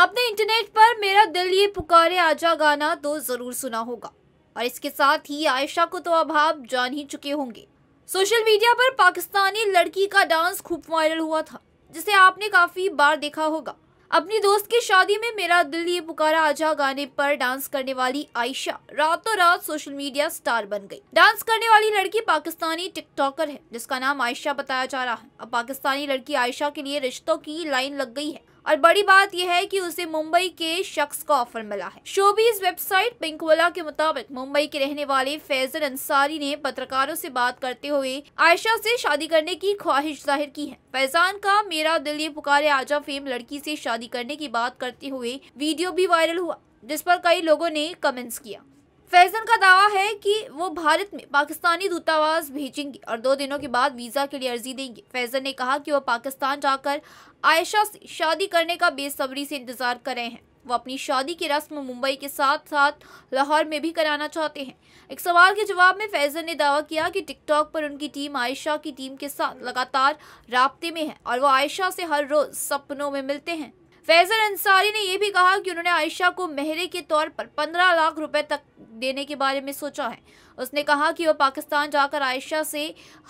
आपने इंटरनेट पर मेरा दिल ये पुकारे आजा गाना तो जरूर सुना होगा और इसके साथ ही आयशा को तो अब आप जान ही चुके होंगे सोशल मीडिया पर पाकिस्तानी लड़की का डांस खूब वायरल हुआ था जिसे आपने काफी बार देखा होगा अपनी दोस्त की शादी में मेरा दिल ये पुकारा आजा गाने पर डांस करने वाली आयशा रातों रात सोशल मीडिया स्टार बन गई डांस करने वाली लड़की पाकिस्तानी टिकटॉकर है जिसका नाम आयशा बताया जा रहा है अब पाकिस्तानी लड़की आयशा के लिए रिश्तों की लाइन लग गई है और बड़ी बात यह है कि उसे मुंबई के शख्स का ऑफर मिला है शोबीज वेबसाइट पिंकवला के मुताबिक मुंबई के रहने वाले फैजल अंसारी ने पत्रकारों से बात करते हुए आयशा से शादी करने की ख्वाहिश जाहिर की है फैजान का मेरा दिल ये पुकारे आजा फेम लड़की से शादी करने की बात करते हुए वीडियो भी वायरल हुआ जिस पर कई लोगों ने कमेंट्स किया फैजन का दावा है कि वो भारत में पाकिस्तानी दूतावास भेजेंगे और दो दिनों के बाद वीज़ा के लिए अर्जी देंगे फैजन ने कहा कि वो पाकिस्तान जाकर आयशा से शादी करने का बेसब्री से इंतज़ार कर रहे हैं वो अपनी शादी की रस्म मुंबई के साथ साथ लाहौर में भी कराना चाहते हैं एक सवाल के जवाब में फैजन ने दावा किया कि टिकटॉक पर उनकी टीम आयशा की टीम के साथ लगातार रबते में है और वो आयशा से हर रोज़ सपनों में मिलते हैं फैजल अंसारी ने यह भी कहा कि उन्होंने आयशा को मेहरे के तौर पर पंद्रह लाख रुपए तक देने के बारे में सोचा है उसने कहा कि वह पाकिस्तान जाकर आयशा से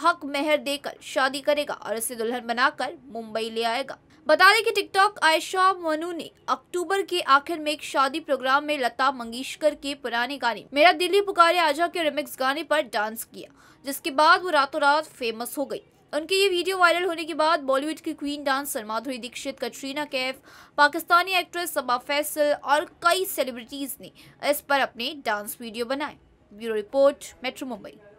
हक मेहर देकर शादी करेगा और इसे दुल्हन बनाकर मुंबई ले आएगा बता दें कि टिकटॉक आयशा मनु ने अक्टूबर के आखिर में एक शादी प्रोग्राम में लता मंगेशकर के पुराने गाने मेरा दिल्ली पुकारे आजा के रिमिक्स गाने पर डांस किया जिसके बाद वो रातों रात फेमस हो गई उनके ये वीडियो वायरल होने के बाद बॉलीवुड की queen dancer Madhuri Dixit Katrina Kaif Pakistani actress Saba Faisal और कई सेलिब्रिटीज़ ने इस पर अपने डांस वीडियो बनाए ब्यूरो रिपोर्ट मेट्रो मुंबई